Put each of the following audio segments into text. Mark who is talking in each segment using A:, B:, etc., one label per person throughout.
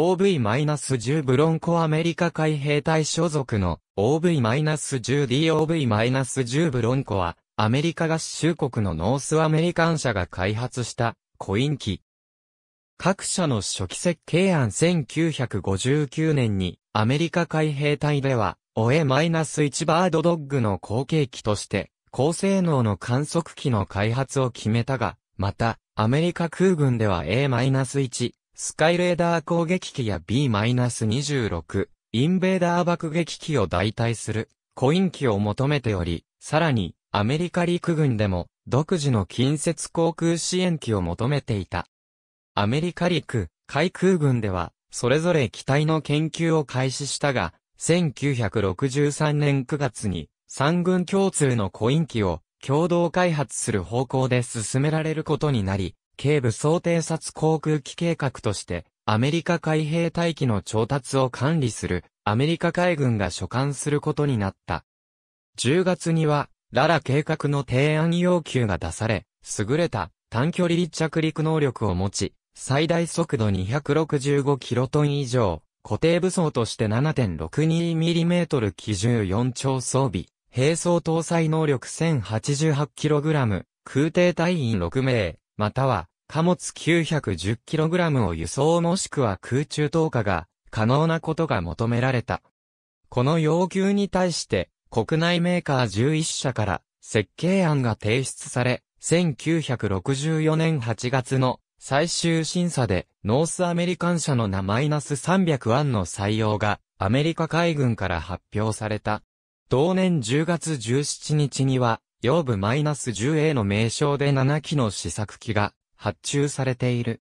A: OV-10 ブロンコアメリカ海兵隊所属の OV-10DOV-10 ブロンコはアメリカ合衆国のノースアメリカン社が開発したコイン機。各社の初期設計案1959年にアメリカ海兵隊では OA-1 バードドッグの後継機として高性能の観測機の開発を決めたが、またアメリカ空軍では A-1 スカイレーダー攻撃機や B-26、インベーダー爆撃機を代替する、コイン機を求めており、さらに、アメリカ陸軍でも、独自の近接航空支援機を求めていた。アメリカ陸、海空軍では、それぞれ機体の研究を開始したが、1963年9月に、三軍共通のコイン機を、共同開発する方向で進められることになり、警部総偵察航空機計画として、アメリカ海兵隊機の調達を管理する、アメリカ海軍が所管することになった。10月には、ララ計画の提案要求が出され、優れた短距離離着陸能力を持ち、最大速度265キロトン以上、固定武装として7 6 2トル機銃4丁装備、並走搭載能力1 0 8 8ラム、空挺隊員6名、または貨物 910kg を輸送もしくは空中投下が可能なことが求められた。この要求に対して国内メーカー11社から設計案が提出され、1964年8月の最終審査でノースアメリカン社の名マイナス300案の採用がアメリカ海軍から発表された。同年10月17日には、腰部マイナス 10A の名称で7機の試作機が発注されている。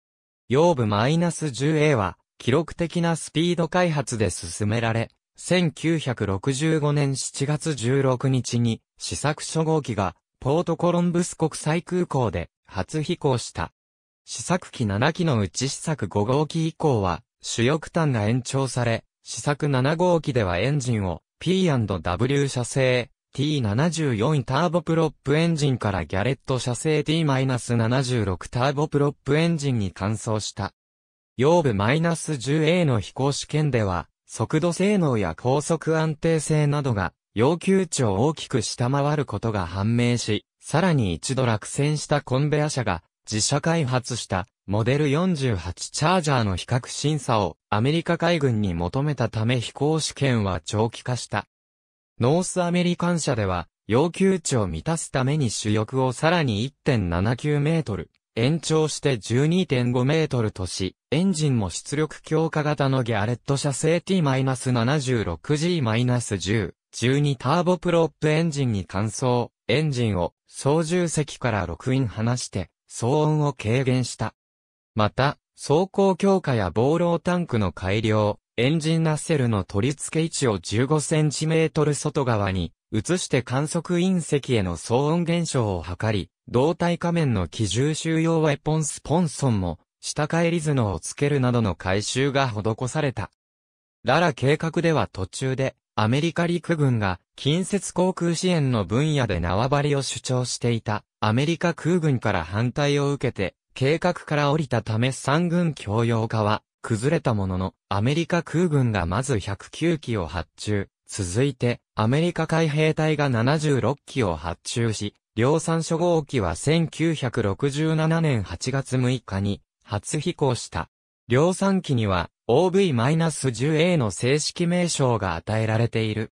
A: 用部 -10A は、記録的なスピード開発で進められ、1965年7月16日に試作初号機がポートコロンブス国際空港で初飛行した。試作機7機のうち試作5号機以降は主翼端が延長され、試作7号機ではエンジンを P&W 社製 T74 ターボプロップエンジンからギャレット社製 T-76 ターボプロップエンジンに換装した。腰部 -10A の飛行試験では、速度性能や高速安定性などが要求値を大きく下回ることが判明し、さらに一度落選したコンベア社が自社開発したモデル48チャージャーの比較審査をアメリカ海軍に求めたため飛行試験は長期化した。ノースアメリカン社では、要求値を満たすために主翼をさらに1.79メートル、延長して12.5メートルとし、エンジンも出力強化型のギャレット社製 T-76G-10、12ターボプロップエンジンに換装、エンジンを操縦席から6イン離して、騒音を軽減した。また、走行強化やボーロータンクの改良、エンジンナッセルの取り付け位置を1 5トル外側に移して観測隕石への騒音減少を図り、胴体仮面の機重収容ウェポンスポンソンも下返り頭をつけるなどの改修が施された。ララ計画では途中でアメリカ陸軍が近接航空支援の分野で縄張りを主張していたアメリカ空軍から反対を受けて計画から降りたため三軍共用化は崩れたものの、アメリカ空軍がまず109機を発注、続いて、アメリカ海兵隊が76機を発注し、量産初号機は1967年8月6日に初飛行した。量産機には OV-10A の正式名称が与えられている。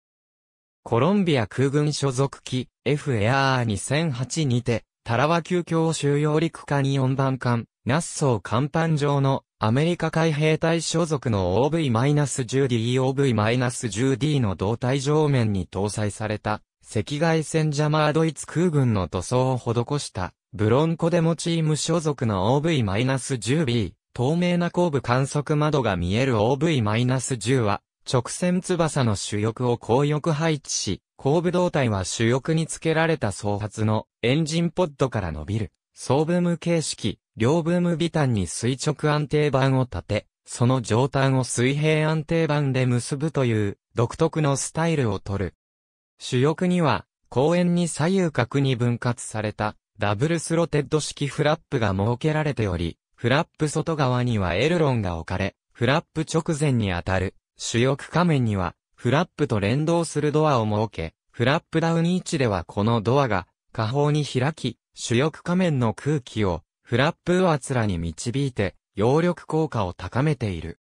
A: コロンビア空軍所属機 F エアー2008にて、タラワ急遽収容陸艦4番艦、ナッソー甲板上のアメリカ海兵隊所属の OV-10DOV-10D の胴体上面に搭載された赤外線ジャマードイツ空軍の塗装を施したブロンコデモチーム所属の OV-10B 透明な後部観測窓が見える OV-10 は直線翼の主翼を後翼配置し後部胴体は主翼に付けられた総発のエンジンポッドから伸びる総部無形式両ブームビタンに垂直安定板を立て、その上端を水平安定板で結ぶという独特のスタイルをとる。主翼には公園に左右角に分割されたダブルスロテッド式フラップが設けられており、フラップ外側にはエルロンが置かれ、フラップ直前に当たる主翼下面にはフラップと連動するドアを設け、フラップダウン位置ではこのドアが下方に開き、主翼下面の空気をフラップ圧らに導いて、揚力効果を高めている。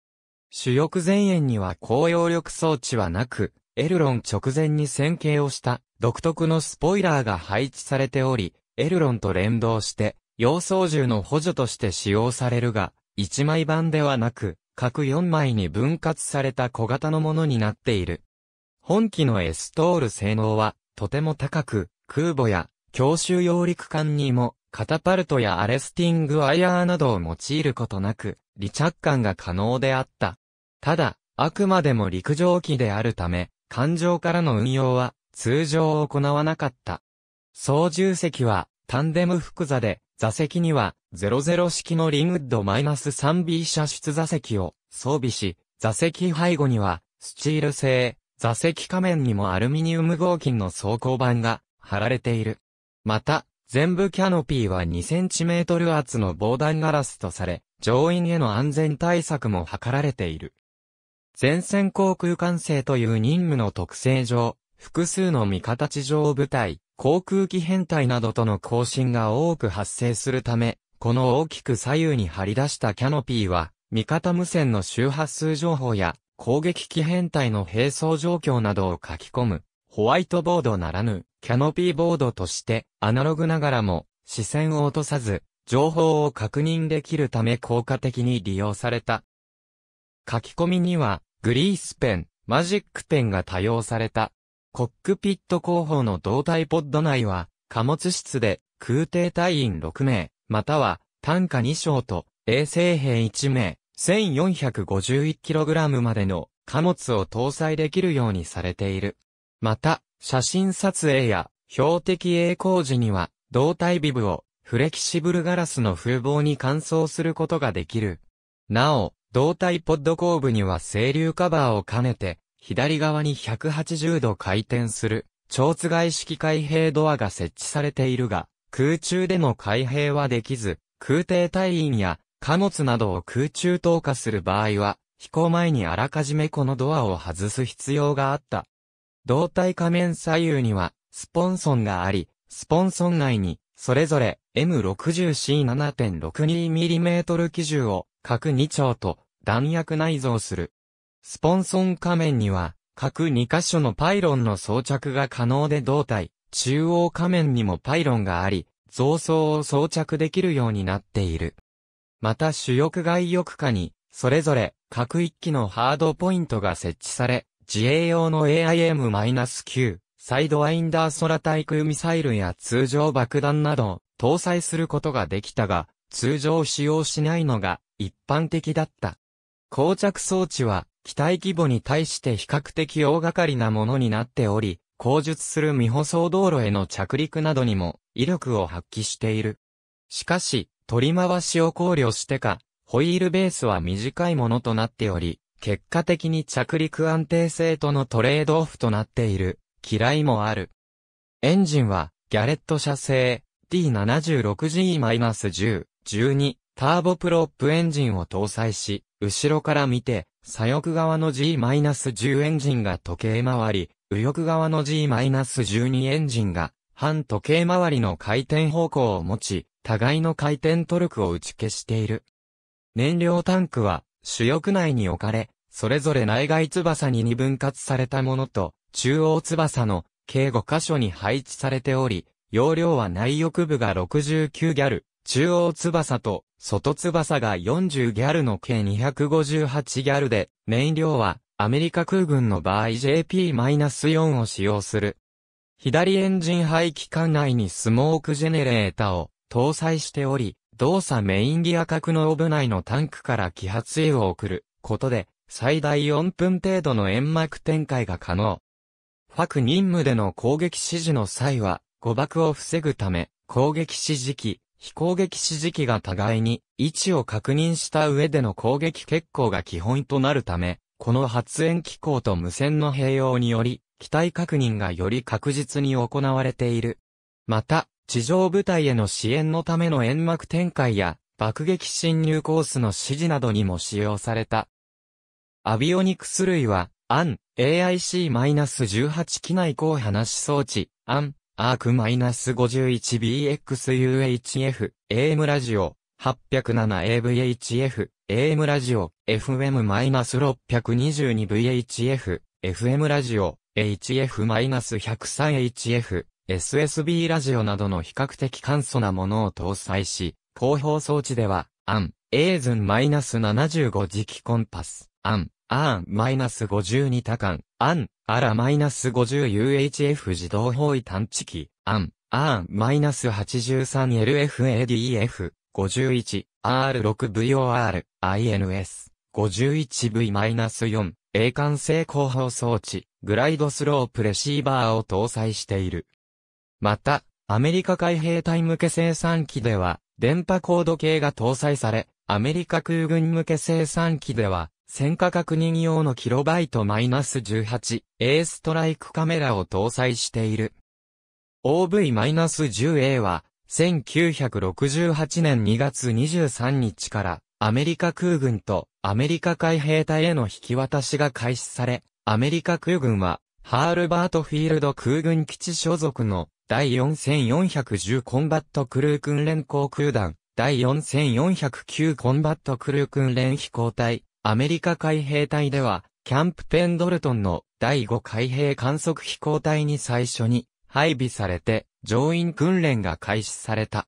A: 主翼前縁には高揚力装置はなく、エルロン直前に線形をした独特のスポイラーが配置されており、エルロンと連動して、洋操縦の補助として使用されるが、1枚版ではなく、各4枚に分割された小型のものになっている。本機のエストール性能は、とても高く、空母や、強襲揚陸艦にも、カタパルトやアレスティングワイヤーなどを用いることなく、離着艦が可能であった。ただ、あくまでも陸上機であるため、艦上からの運用は通常行わなかった。操縦席はタンデム複座で、座席には00式のリングッド -3B 射出座席を装備し、座席背後にはスチール製、座席仮面にもアルミニウム合金の装甲板が貼られている。また、全部キャノピーは2トル厚の防弾ガラスとされ、乗員への安全対策も図られている。前線航空管制という任務の特性上、複数の味方地上部隊、航空機編隊などとの交信が多く発生するため、この大きく左右に張り出したキャノピーは、味方無線の周波数情報や、攻撃機編隊の並走状況などを書き込む、ホワイトボードならぬ、キャノピーボードとして、アナログながらも、視線を落とさず、情報を確認できるため効果的に利用された。書き込みには、グリースペン、マジックペンが多用された。コックピット後方の胴体ポッド内は、貨物室で空挺隊員6名、または単価2章と衛生兵1名、1451kg までの貨物を搭載できるようにされている。また、写真撮影や標的栄光時には、胴体ビブをフレキシブルガラスの風防に乾燥することができる。なお、胴体ポッド後部には清流カバーを兼ねて、左側に180度回転する、超津外式開閉ドアが設置されているが、空中での開閉はできず、空挺隊員や貨物などを空中投下する場合は、飛行前にあらかじめこのドアを外す必要があった。胴体仮面左右には、スポンソンがあり、スポンソン内に、それぞれ M60C7.62mm 機銃を各2丁と弾薬内蔵する。スポンソン仮面には、各2箇所のパイロンの装着が可能で胴体、中央仮面にもパイロンがあり、増装を装着できるようになっている。また主翼外翼下に、それぞれ各1機のハードポイントが設置され、自衛用の AIM-9、サイドワインダー空対空ミサイルや通常爆弾など、搭載することができたが、通常使用しないのが一般的だった。膠着装置は、機体規模に対して比較的大掛かりなものになっており、口述する未舗装道路への着陸などにも威力を発揮している。しかし、取り回しを考慮してか、ホイールベースは短いものとなっており、結果的に着陸安定性とのトレードオフとなっている、嫌いもある。エンジンは、ギャレット社製、D76G-10、12、ターボプロップエンジンを搭載し、後ろから見て、左翼側の G-10 エンジンが時計回り、右翼側の G-12 エンジンが、反時計回りの回転方向を持ち、互いの回転トルクを打ち消している。燃料タンクは、主翼内に置かれ、それぞれ内外翼に二分割されたものと、中央翼の計5箇所に配置されており、容量は内翼部が69ギャル、中央翼と外翼が40ギャルの計258ギャルで、燃料はアメリカ空軍の場合 JP-4 を使用する。左エンジン排気管内にスモークジェネレータを搭載しており、動作メインギア格のオブ内のタンクから揮発油を送ることで、最大4分程度の煙幕展開が可能。ファク任務での攻撃指示の際は、誤爆を防ぐため、攻撃指示機、非攻撃指示機が互いに位置を確認した上での攻撃結構が基本となるため、この発煙機構と無線の併用により、機体確認がより確実に行われている。また、地上部隊への支援のための煙幕展開や、爆撃侵入コースの指示などにも使用された。アビオニクス類は、アン、AIC-18 機内光話し装置、アン、アーク -51BXUHF、AM ラジオ、807AVHF、AM ラジオ、FM-622VHF、FM ラジオ、HF-103HF、SSB ラジオなどの比較的簡素なものを搭載し、広報装置では、アン、エーズン -75 磁気コンパス、アン、アーン -52 多感、アン、アラ -50UHF 自動方位探知機、アン、アーン -83LFADF、51、R6VOR、INS、51V-4、A 管制広報装置、グライドスロープレシーバーを搭載している。また、アメリカ海兵隊向け生産機では、電波高度計が搭載され、アメリカ空軍向け生産機では、戦火確認用のキロバイトマイナス18、A ストライクカメラを搭載している。OV-10A は、1968年2月23日から、アメリカ空軍とアメリカ海兵隊への引き渡しが開始され、アメリカ空軍は、ハールバートフィールド空軍基地所属の第4410コンバットクルー訓練航空団、第4409コンバットクルー訓練飛行隊、アメリカ海兵隊では、キャンプペンドルトンの第5海兵観測飛行隊に最初に配備されて、乗員訓練が開始された。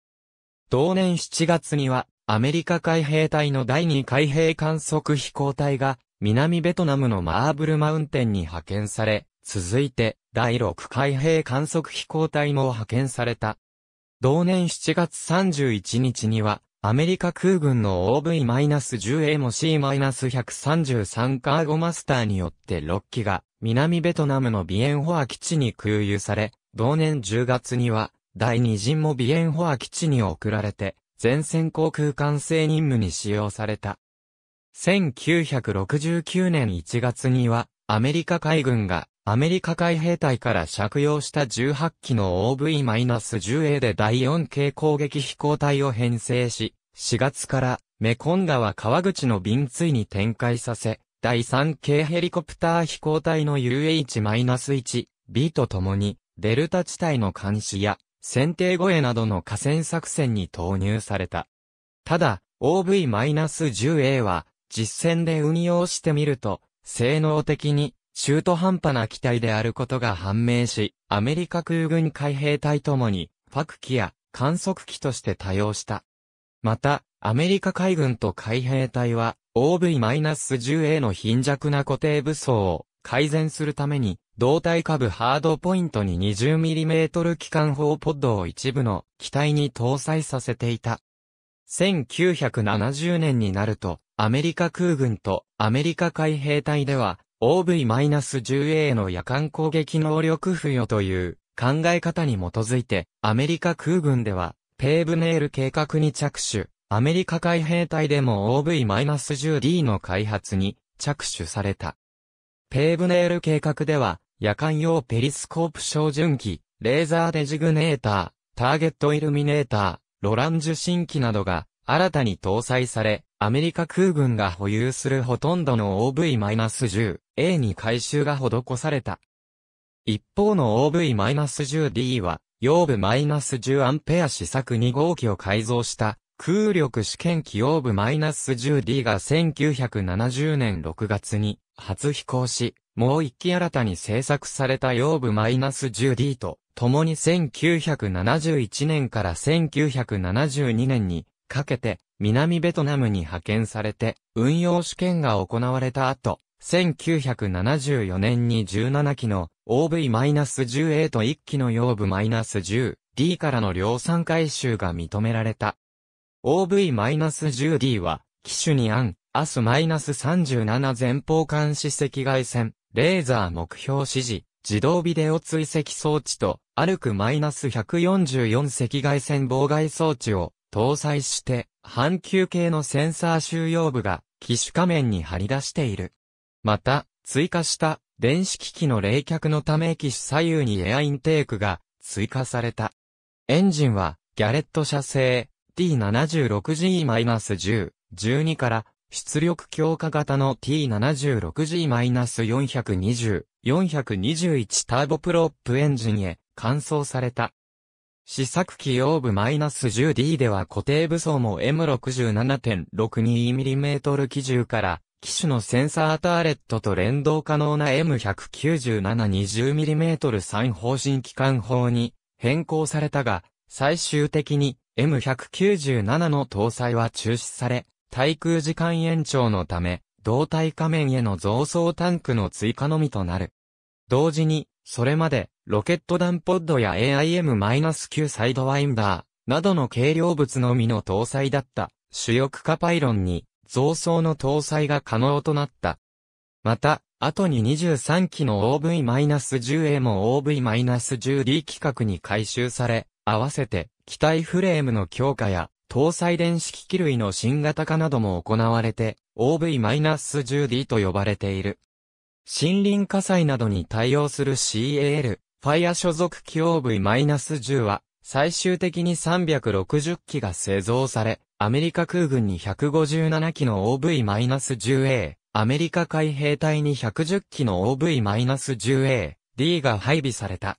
A: 同年7月には、アメリカ海兵隊の第2海兵観測飛行隊が、南ベトナムのマーブルマウンテンに派遣され、続いて、第6海兵観測飛行隊も派遣された。同年7月31日には、アメリカ空軍の OV-10A も C-133 カーゴマスターによって6機が、南ベトナムのビエンホア基地に空輸され、同年10月には、第2陣もビエンホア基地に送られて、前線航空管制任務に使用された。1969年1月には、アメリカ海軍がアメリカ海兵隊から借用した18機の OV-10A で第4系攻撃飛行隊を編成し、4月からメコン川川口の便追に展開させ、第3系ヘリコプター飛行隊の UH-1B と共に、デルタ地帯の監視や、選定護衛などの河川作戦に投入された。ただ、OV-10A は、実戦で運用してみると、性能的に中途半端な機体であることが判明し、アメリカ空軍海兵隊ともに、ファク機や観測機として多用した。また、アメリカ海軍と海兵隊は、OV-10A の貧弱な固定武装を改善するために、胴体下部ハードポイントに 20mm 機関砲ポッドを一部の機体に搭載させていた。1970年になると、アメリカ空軍とアメリカ海兵隊では、OV-10A の夜間攻撃能力付与という考え方に基づいて、アメリカ空軍では、ペーブネール計画に着手、アメリカ海兵隊でも OV-10D の開発に着手された。ペーブネール計画では、夜間用ペリスコープ照準機、レーザーデジグネーター、ターゲットイルミネーター、ロラン受信機などが新たに搭載され、アメリカ空軍が保有するほとんどの OV-10A に改修が施された。一方の OV-10D は、腰部 -10 アンペア試作2号機を改造した空力試験機腰部 -10D が1970年6月に初飛行し、もう一機新たに製作された腰部 -10D と、共に1971年から1972年にかけて、南ベトナムに派遣されて、運用試験が行われた後、1974年に17機の OV-10A と1機の用部 -10D からの量産回収が認められた。OV-10D は、機種に案、アス -37 前方監視赤外線、レーザー目標指示、自動ビデオ追跡装置と、アルク -144 赤外線妨害装置を搭載して、半球形のセンサー収容部が機種仮面に張り出している。また、追加した電子機器の冷却のため機種左右にエアインテークが追加された。エンジンはギャレット社製 T76G-10、12から出力強化型の T76G-420、421ターボプロップエンジンへ換装された。試作機用部 -10D では固定武装も m 6 7 6 2 m m 機銃から、機種のセンサーターレットと連動可能な M19720mm 三方針機関砲に変更されたが、最終的に M197 の搭載は中止され、対空時間延長のため、胴体下面への増装タンクの追加のみとなる。同時に、それまでロケット弾ポッドや AIM-9 サイドワインダーなどの軽量物のみの搭載だった主翼化パイロンに増装の搭載が可能となった。また、後に23機の OV-10A も OV-10D 規格に改修され、合わせて機体フレームの強化や搭載電子機器類の新型化なども行われて OV-10D と呼ばれている。森林火災などに対応する CAL ファイア所属機 OV-10 は、最終的に360機が製造され、アメリカ空軍に157機の OV-10A、アメリカ海兵隊に110機の OV-10A、D が配備された。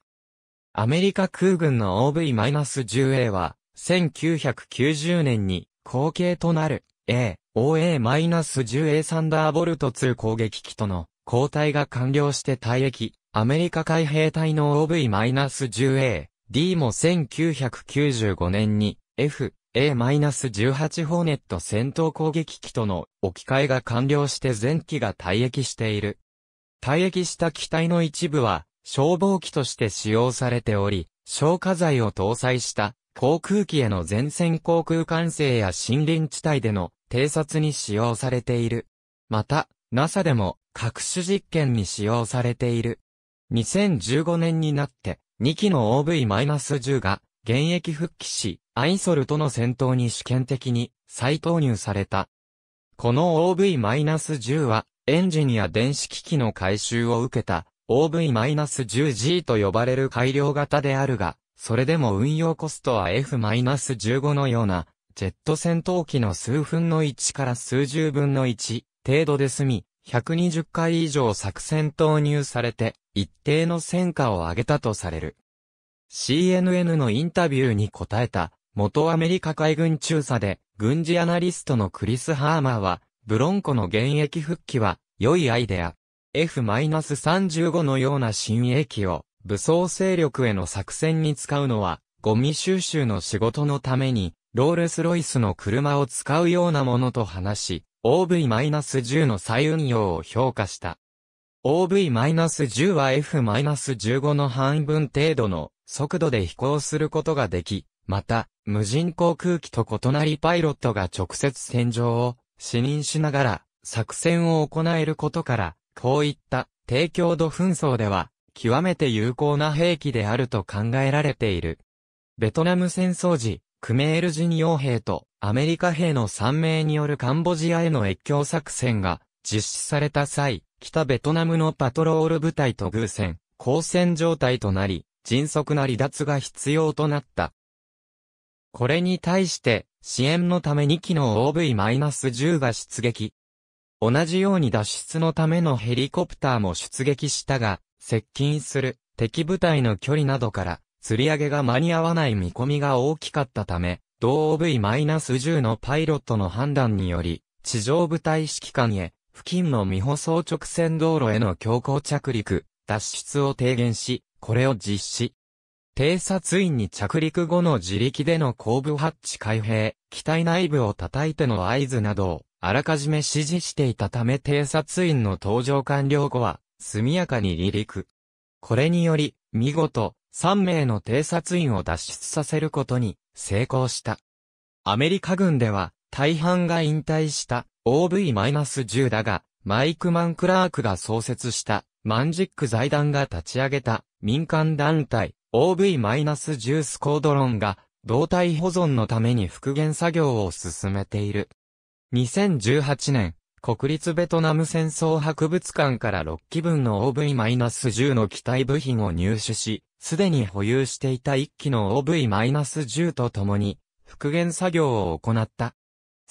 A: アメリカ空軍の OV-10A は、1990年に後継となる A、OA-10A サンダーボルト2攻撃機との交代が完了して退役。アメリカ海兵隊の OV-10A、D も1995年に F、A-18 ホーネット戦闘攻撃機との置き換えが完了して全機が退役している。退役した機体の一部は消防機として使用されており、消火剤を搭載した航空機への前線航空管制や森林地帯での偵察に使用されている。また、NASA でも各種実験に使用されている。2015年になって、2機の OV-10 が現役復帰し、アイソルとの戦闘に試験的に再投入された。この OV-10 は、エンジンや電子機器の回収を受けた OV-10G と呼ばれる改良型であるが、それでも運用コストは F-15 のような、ジェット戦闘機の数分の1から数十分の1程度で済み、120回以上作戦投入されて、一定の戦果を上げたとされる。CNN のインタビューに答えた、元アメリカ海軍中佐で、軍事アナリストのクリス・ハーマーは、ブロンコの現役復帰は、良いアイデア。F-35 のような新鋭機を、武装勢力への作戦に使うのは、ゴミ収集の仕事のために、ロールスロイスの車を使うようなものと話し、OV-10 の再運用を評価した。OV-10 は F-15 の半分程度の速度で飛行することができ、また、無人航空機と異なりパイロットが直接戦場を視認しながら作戦を行えることから、こういった低強度紛争では極めて有効な兵器であると考えられている。ベトナム戦争時、クメール人傭兵とアメリカ兵の3名によるカンボジアへの越境作戦が実施された際、北ベトナムのパトロール部隊と偶然、交戦状態となり、迅速な離脱が必要となった。これに対して、支援のため2機の OV-10 が出撃。同じように脱出のためのヘリコプターも出撃したが、接近する敵部隊の距離などから、釣り上げが間に合わない見込みが大きかったため、同 OV-10 のパイロットの判断により、地上部隊指揮官へ付近の未舗装直線道路への強行着陸、脱出を提言し、これを実施。偵察員に着陸後の自力での後部ハッチ開閉、機体内部を叩いての合図などを、あらかじめ指示していたため偵察員の搭乗完了後は、速やかに離陸。これにより、見事、3名の偵察員を脱出させることに成功した。アメリカ軍では、大半が引退した OV-10 だが、マイク・マン・クラークが創設した、マンジック財団が立ち上げた民間団体 OV-10 スコードロンが胴体保存のために復元作業を進めている。2018年、国立ベトナム戦争博物館から6機分の OV-10 の機体部品を入手し、すでに保有していた1機の OV-10 と共に復元作業を行った。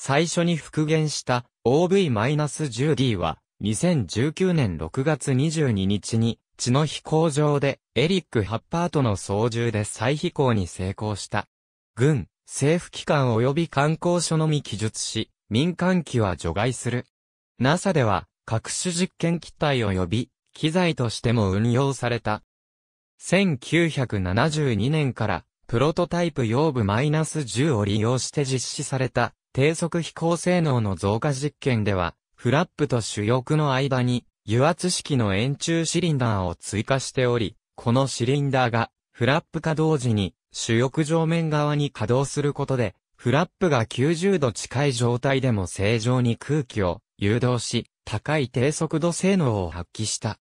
A: 最初に復元した OV-10D は、2019年6月22日に、血の飛行場で、エリック・ハッパートの操縦で再飛行に成功した。軍、政府機関及び観光所のみ記述し、民間機は除外する。NASA では、各種実験機体及び、機材としても運用された。1972年から、プロトタイプ用部 -10 を利用して実施された、低速飛行性能の増加実験では、フラップと主翼の間に油圧式の円柱シリンダーを追加しており、このシリンダーがフラップ化同時に主翼上面側に稼働することで、フラップが90度近い状態でも正常に空気を誘導し、高い低速度性能を発揮した。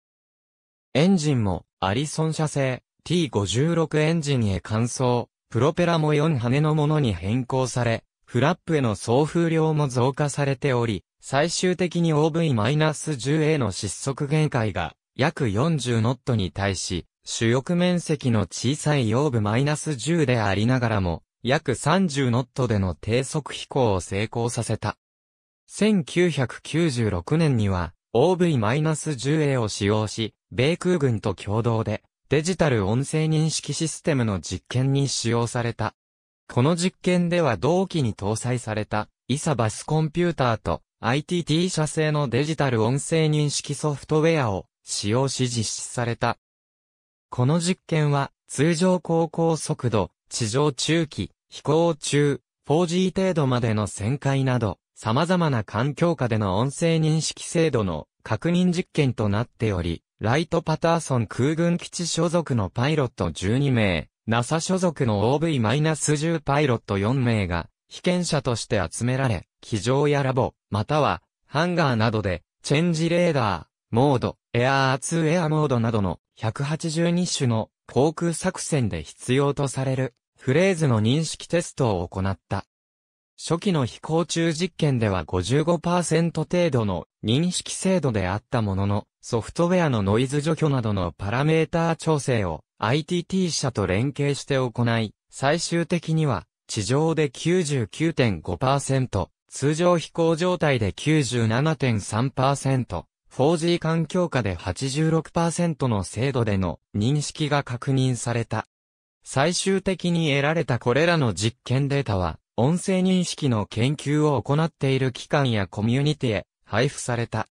A: エンジンもアリソン社製 T56 エンジンへ換装、プロペラも4羽のものに変更され、フラップへの送風量も増加されており、最終的に OV-10A の失速限界が約40ノットに対し、主翼面積の小さい腰部 -10 でありながらも、約30ノットでの低速飛行を成功させた。1996年には OV-10A を使用し、米空軍と共同でデジタル音声認識システムの実験に使用された。この実験では同期に搭載された、イサバスコンピューターと ITT 社製のデジタル音声認識ソフトウェアを使用し実施された。この実験は、通常航行速度、地上中期、飛行中、4G 程度までの旋回など、様々な環境下での音声認識精度の確認実験となっており、ライト・パターソン空軍基地所属のパイロット12名、NASA 所属の OV-10 パイロット4名が、被験者として集められ、機上やラボ、または、ハンガーなどで、チェンジレーダー、モード、エアー2エアモードなどの182種の航空作戦で必要とされるフレーズの認識テストを行った。初期の飛行中実験では55%程度の認識精度であったものの、ソフトウェアのノイズ除去などのパラメーター調整を ITT 社と連携して行い、最終的には、地上で99.5%、通常飛行状態で97.3%、4G 環境下で86%の精度での認識が確認された。最終的に得られたこれらの実験データは、音声認識の研究を行っている機関やコミュニティへ配布された。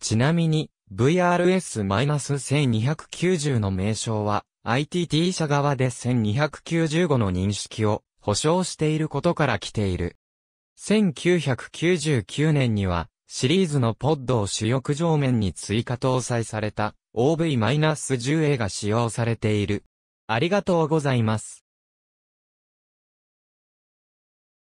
A: ちなみに、VRS-1290 の名称は、ITT 社側で1295の認識を保証していることから来ている。1999年には、シリーズのポッドを主翼上面に追加搭載された OV-10A が使用されている。ありがとうございます。